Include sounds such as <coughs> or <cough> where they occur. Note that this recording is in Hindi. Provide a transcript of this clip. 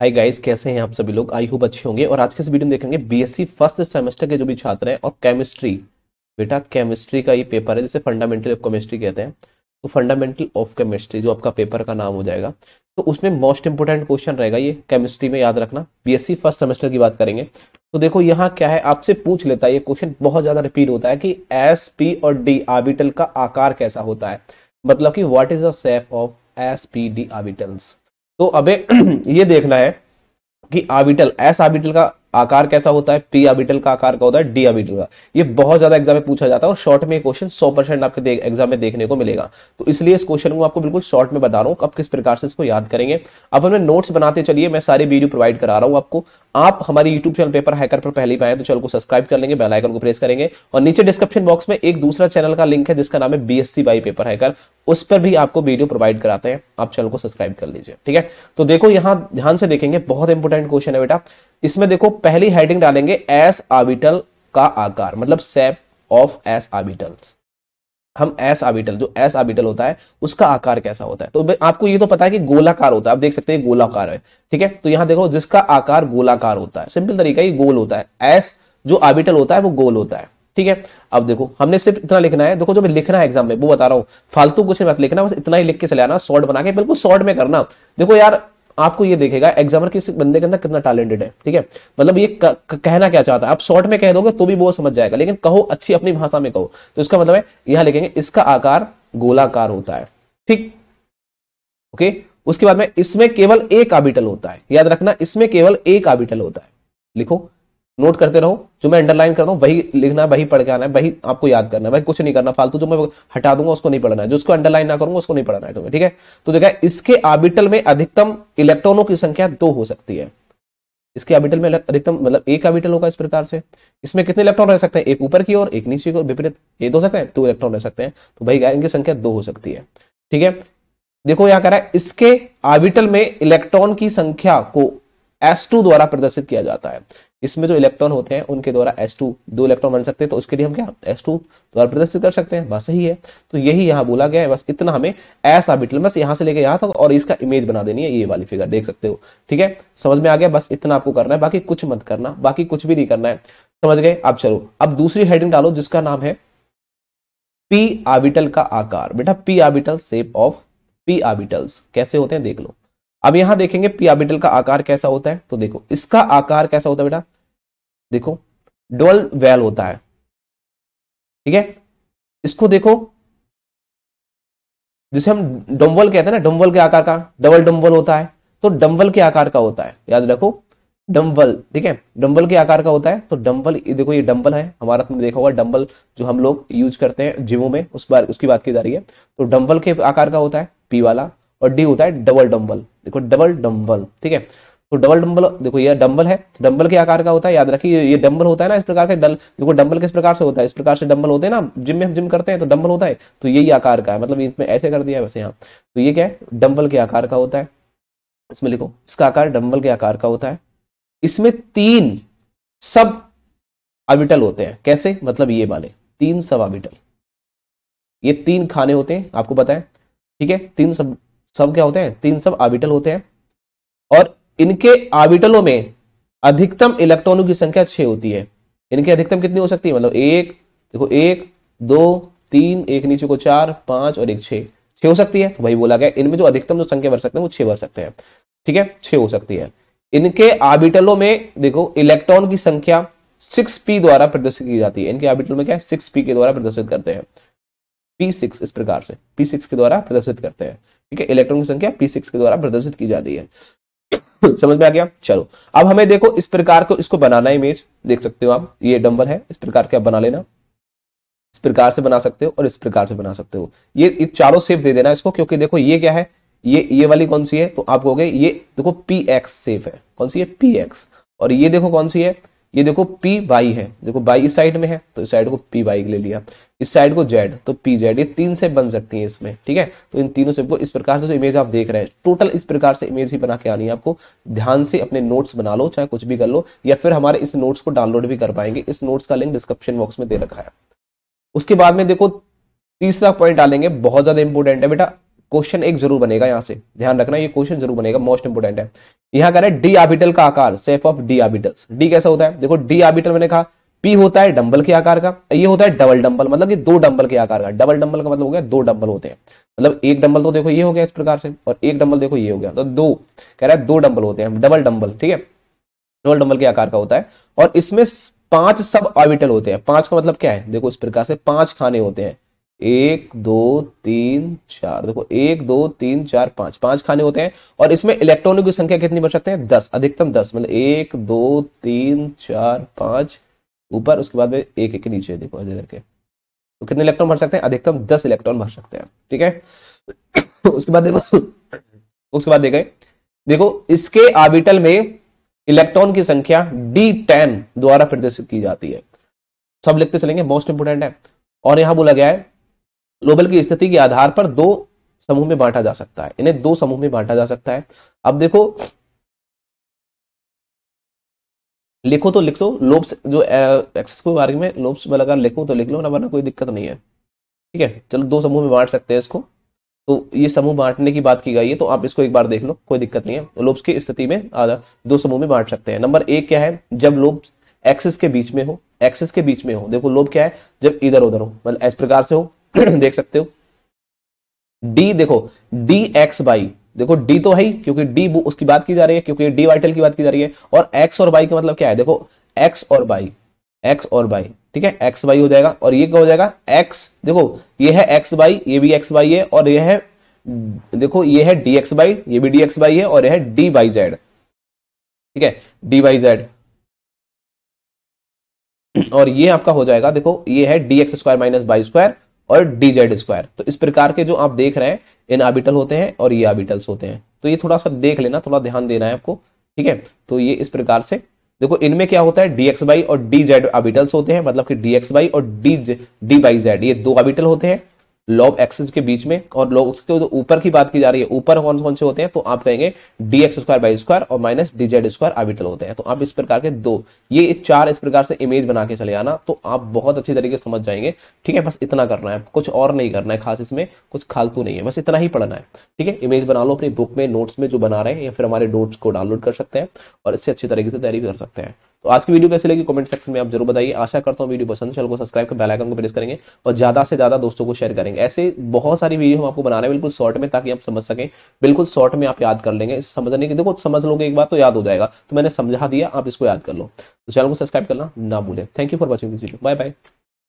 हाय गाइस कैसे हैं आप सभी लोग आई होप अच्छे होंगे और आज के इस वीडियो में देखेंगे बीएससी फर्स्ट सेमेस्टर के जो भी छात्र हैं और केमिस्ट्री बेटा केमिस्ट्री का ये पेपर है जिसे फंडामेंटल ऑफ केमिस्ट्री कहते हैं तो फंडामेंटल ऑफ केमिस्ट्री जो आपका पेपर का नाम हो जाएगा तो उसमें मोस्ट इंपोर्टेंट क्वेश्चन रहेगा ये केमिस्ट्री में याद रखना बी फर्स्ट सेमेस्टर की बात करेंगे तो देखो यहाँ क्या है आपसे पूछ लेता है ये क्वेश्चन बहुत ज्यादा रिपीट होता है कि एस पी और डी आर्बिटल का आकार कैसा होता है मतलब कि what is the shape of S P D orbitals तो अबे <clears throat> ये देखना है कि आबिटल एस आबिटल का आकार कैसा होता है पी ऑर्बिटल का आकार का होता है डी ऑर्बिटल का ये बहुत ज्यादा एग्जाम में पूछा जाता है और शॉर्ट में क्वेश्चन 100 परसेंट आपके एग्जाम में देखने को मिलेगा तो इसलिए इस क्वेश्चन को आपको बिल्कुल शॉर्ट में बता रहा हूं आप किस प्रकार से इसको याद करेंगे अब हमें नोट्स बनाते चलिए मैं सारे वीडियो प्रोवाइड करा रहा हूं आपको आप हमारे यूट्यूब चैनल पेपर हैकर पर पहले पाए तो चैनल को सब्सक्राइब कर लेंगे बेलाइकन को प्रेस करेंगे और नीचे डिस्क्रिप्शन बॉक्स में एक दूसरा चैनल का लिंक है जिसका नाम है बीएससी बाई पेपर हैकर उस पर भी आपको वीडियो प्रोवाइड कराते हैं आप चैनल को सब्सक्राइब कर लीजिए ठीक है तो देखो यहां ध्यान से देखेंगे बहुत इंपॉर्टेंट क्वेश्चन है बेटा इसमें देखो पहली हेडिंग डालेंगे एस आबिटल का आकार मतलब सेप ऑफ एस आबिटल्स हम एस आबिटल जो एस आबिटल होता है उसका आकार कैसा होता है तो आपको ये तो पता है कि गोलाकार होता है आप देख सकते हैं गोलाकार है ठीक है तो यहां देखो जिसका आकार गोलाकार होता है सिंपल तरीका ये गोल होता है एस जो आबिटल होता है वो गोल होता है ठीक है अब देखो हमने सिर्फ इतना लिखना है देखो जो मैं लिखना है एग्जाम में वो बता रहा हूं फालतू कुछ मत लिखना बस इतना ही लिख के चले आना शॉर्ट बना के बिल्कुल शॉर्ट में करना देखो यार आपको ये देखेगा एग्जामर किस बंदे के अंदर कितना टैलेंटेड है ठीक है मतलब ये कहना क्या चाहता है आप शॉर्ट में कह दोगे तो भी वो समझ जाएगा लेकिन कहो अच्छी अपनी भाषा में कहो तो इसका मतलब है यहां लिखेंगे इसका आकार गोलाकार होता है ठीक ओके उसके बाद में इसमें केवल एक आबिटल होता है याद रखना इसमें केवल एक आबिटल होता है लिखो नोट करते रहो जो मैं अंडरलाइन कर रहा हूँ वही लिखना है वही पढ़ के आना है वही आपको याद करना है भाई कुछ नहीं करना फालतू जो मैं हटा दूंगा उसको नहीं पढ़ना है जो उसको अंडरलाइन ना करूंगा उसको नहीं पढ़ना है तुम्हें ठीक है तो देखा इसके आबिटल में अधिकतम इलेक्ट्रॉनों की संख्या दो हो सकती है इसके आबिटल में अधिकतम मतलब एक आबिटल होगा इस प्रकार से इसमें कितने इलेक्ट्रॉन रह सकते हैं एक ऊपर की और एक नीचे की ओर विपरीत ये दो सकते हैं दो इलेक्ट्रॉन रह सकते हैं तो भाई इनकी संख्या दो हो सकती है ठीक है देखो यहाँ कह रहा है इसके आबिटल में इलेक्ट्रॉन की संख्या को एस द्वारा प्रदर्शित किया जाता है इसमें जो इलेक्ट्रॉन होते हैं उनके द्वारा टू दो इलेक्ट्रॉन बन सकते हैं तो उसके लिए हम क्या टू द्वारा प्रदर्शित कर सकते हैं बस यही है तो यही यहाँ बोला गया है बस इतना हमें एस ऑर्बिटल बस यहाँ से लेके यहाँ था और इसका इमेज बना देनी है ये वाली फिगर देख सकते हो ठीक है समझ में आ गया बस इतना आपको करना है बाकी कुछ मत करना बाकी कुछ भी नहीं करना है समझ गए अब चलो अब दूसरी हेडिंग डालो जिसका नाम है पी आबिटल का आकार बेटा P orbital shape of P orbitals कैसे होते हैं देख लो अब यहां देखेंगे पी ऑर्बिटल का आकार कैसा होता है तो देखो इसका आकार कैसा होता है बेटा देखो डोल वेल होता है ठीक है इसको देखो जिसे हम डम्बल कहते हैं ना डम्बल के आकार का डबल डम्बल होता है तो डम्बल के आकार का होता है याद रखो डम्बल ठीक है डम्बल के आकार का होता है तो डम्बल देखो ये डम्बल है हमारा तुमने देखा होगा डम्बल जो हम लोग यूज करते हैं जिमों में उस बार उसकी बात की जा रही है तो डम्बल के आकार का होता है पी वाला और डी होता है डबल डम्बल देखो डबल डम्बल ठीक है तो डबल डम्बल देखो ये डम्बल है डम्बल के आकार का होता है याद रखिए ये डम्बल होता है ना इस प्रकार का डल देखो डम्बल किस प्रकार से होता है इस प्रकार से डम्बल होते हैं ना जिम में हम जिम करते हैं तो डम्बल होता है तो यही आकार का है मतलब इसमें ऐसे कर दिया है वैसे यहाँ तो ये क्या है डम्बल के आकार का होता है इसमें लिखो इसका आकार डम्बल के आकार का होता है इसमें तीन सब अविटल होते हैं कैसे मतलब ये वाले तीन सब अविटल ये तीन खाने होते हैं आपको पता है ठीक है तीन सब सब क्या होते हैं तीन सब आबिटल होते हैं और इनके आबिटलों में अधिकतम इलेक्ट्रॉनों की संख्या छह होती है इनकी अधिकतम कितनी हो सकती है मतलब एक देखो एक दो तीन एक नीचे को चार पांच और एक छह छह हो सकती है तो वही बोला गया इनमें जो अधिकतम जो संख्या भर सकते हैं वो छह भर सकते हैं ठीक है छह हो सकती है इनके आबिटलों में देखो इलेक्ट्रॉन की संख्या सिक्स पी द्वारा प्रदर्शित की जाती है इनके आबिटल में क्या है सिक्स पी के द्वारा प्रदर्शित करते हैं P6 इस प्रकार से पी सिक्स के द्वारा प्रदर्शित करते हैं ठीक है इलेक्ट्रॉन की संख्या P6 के द्वारा प्रदर्शित की जाती है <coughs> समझ में आ गया चलो अब हमें देखो इस प्रकार को इसको बनाना इमेज देख सकते हो आप ये डम्बल है इस प्रकार के आप बना लेना इस प्रकार से बना सकते हो और इस प्रकार से बना सकते हो ये चारों सेफ दे देना इसको क्योंकि देखो ये क्या है ये ये वाली कौन सी है तो आप कहोगे ये देखो पी एक्स सेफ है कौन सी है पी एक्स और ये देखो कौन सी है ये देखो पी बाई है देखो बाई इस साइड में है तो इस साइड को पी बाई ले लिया इस साइड को जेड तो पी जेड ये तीन से बन सकती है इसमें ठीक है तो इन तीनों से इस प्रकार से जो तो इमेज आप देख रहे हैं टोटल इस प्रकार से इमेज ही बना के आनी है आपको ध्यान से अपने नोट्स बना लो चाहे कुछ भी कर लो या फिर हमारे इस नोट्स को डाउनलोड भी कर पाएंगे इस नोट्स का लिंक डिस्क्रिप्शन बॉक्स में दे रखा है उसके बाद में देखो तीसरा पॉइंट डालेंगे बहुत ज्यादा इंपॉर्टेंट है बेटा क्वेश्चन एक जरूर बनेगा यहाँ से ध्यान रखना ये क्वेश्चन जरूर बनेगा मोस्ट इंपोर्टेंट है यहाँ कह रहे हैं डी आर्बिटल का आकार shape of D orbitals D कैसा होता है देखो डी आर्बिटल मैंने कहा पी होता है डंबल के आकार का ये होता है डबल डंबल मतलब ये दो डंबल के आकार का डबल डंबल का मतलब हो गया दो डंबल होते हैं मतलब एक डंबल तो देखो ये हो गया इस प्रकार से और एक डंबल देखो ये हो गया तो दो कह रहा है दो डंबल होते हैं डबल डंबल ठीक है डबल डंबल के आकार का होता है और इसमें पांच सब ऑर्बिटल होते हैं पांच का मतलब क्या है देखो इस प्रकार से पांच खाने होते हैं एक दो तीन चार देखो एक दो तीन चार पांच पांच खाने होते हैं और इसमें इलेक्ट्रॉनों की संख्या कितनी बन सकते हैं दस अधिकतम दस मतलब एक दो तीन चार पांच ऊपर उसके बाद में एक एक नीचे देखो ऐसे करके तो कितने इलेक्ट्रॉन भर सकते हैं अधिकतम दस इलेक्ट्रॉन भर सकते हैं ठीक है <coughs> उसके बाद देखो <coughs> उसके बाद देखें देखो इसके आबिटल में इलेक्ट्रॉन की संख्या डी टेन द्वारा प्रदर्शित की जाती है सब लिखते चलेंगे मोस्ट इंपोर्टेंट है और यहां बोला गया है नोबल की स्थिति के आधार पर दो समूह में बांटा जा सकता है इन्हें दो समूह में बांटा जा सकता है अब देखो लिखो तो लिख दो लोब्स जो एक्सेस के बारे में लोब्स में लगा लिखो तो लिख लो ना वरना कोई दिक्कत नहीं है ठीक है चलो दो समूह में बांट सकते हैं इसको तो ये समूह बांटने की बात की गई है तो आप इसको एक बार देख लो कोई दिक्कत नहीं है लोब्स की स्थिति में दो समूह में बांट सकते हैं नंबर एक क्या है जब लोब्स एक्सिस के बीच में हो एक्सिस के बीच में हो देखो लोब क्या है जब इधर उधर हो मतलब इस प्रकार से हो <clears throat> देख सकते हो डी देखो डी एक्स बाई देखो डी तो है ही क्योंकि डी उसकी बात की जा रही है क्योंकि डी वाइटल की बात की जा रही है और एक्स और बाई का मतलब क्या है देखो एक्स और बाई एक्स और बाई ठीक है एक्स बाई हो जाएगा और ये क्या हो जाएगा एक्स देखो ये है एक्स बाई ये भी एक्स बाई है और यह है देखो ये है डी एक्स बाई ये भी डी एक्स बाई है और यह है डी बाई जेड ठीक है डी बाई जेड और ये आपका हो जाएगा देखो ये है d x square minus y square और डी जेड स्क्वायर तो इस प्रकार के जो आप देख रहे हैं इन आबिटल होते हैं और ये आबिटल्स होते हैं तो ये थोड़ा सा देख लेना थोड़ा ध्यान देना है आपको ठीक है तो ये इस प्रकार से देखो इनमें क्या होता है डीएक्स बाई और डी जेड आबिटल्स होते हैं मतलब कि डीएक्स बाई और डी डी बाई जेड ये दो आबिटल होते हैं लॉब एक्सिस के बीच में और एक्सिस उसके ऊपर की बात की जा रही है ऊपर कौन कौन से होते हैं तो आप कहेंगे d x square y square और minus d z square orbital होते हैं तो आप इस प्रकार के दो ये चार इस प्रकार से इमेज बना के चले आना तो आप बहुत अच्छी तरीके से समझ जाएंगे ठीक है बस इतना करना है कुछ और नहीं करना है खास इसमें कुछ खालतू नहीं है बस इतना ही पढ़ना है ठीक है इमेज बना लो अपनी बुक में नोट्स में जो बना रहे हैं या फिर हमारे नोट्स को डाउनलोड कर सकते हैं और इससे अच्छी तरीके से तैयारी कर सकते हैं तो आज की वीडियो कैसे लगी कमेंट सेक्शन में आप जरूर बताइए आशा करता हूँ वीडियो पसंद चैनल को सब्सक्राइब कर बेल आइकन को प्रेस करेंगे और ज्यादा से ज्यादा दोस्तों को शेयर करेंगे ऐसे बहुत सारी वीडियो हम आपको बना रहे हैं बिल्कुल शॉर्ट में ताकि आप समझ सकें बिल्कुल शॉर्ट में आप याद कर लेंगे इसे समझने की देखो समझ लोगे एक बार तो याद हो जाएगा तो मैंने समझा दिया आप इसको याद कर लो तो चैनल को सब्सक्राइब करना ना भूलें thank you for watching this video bye bye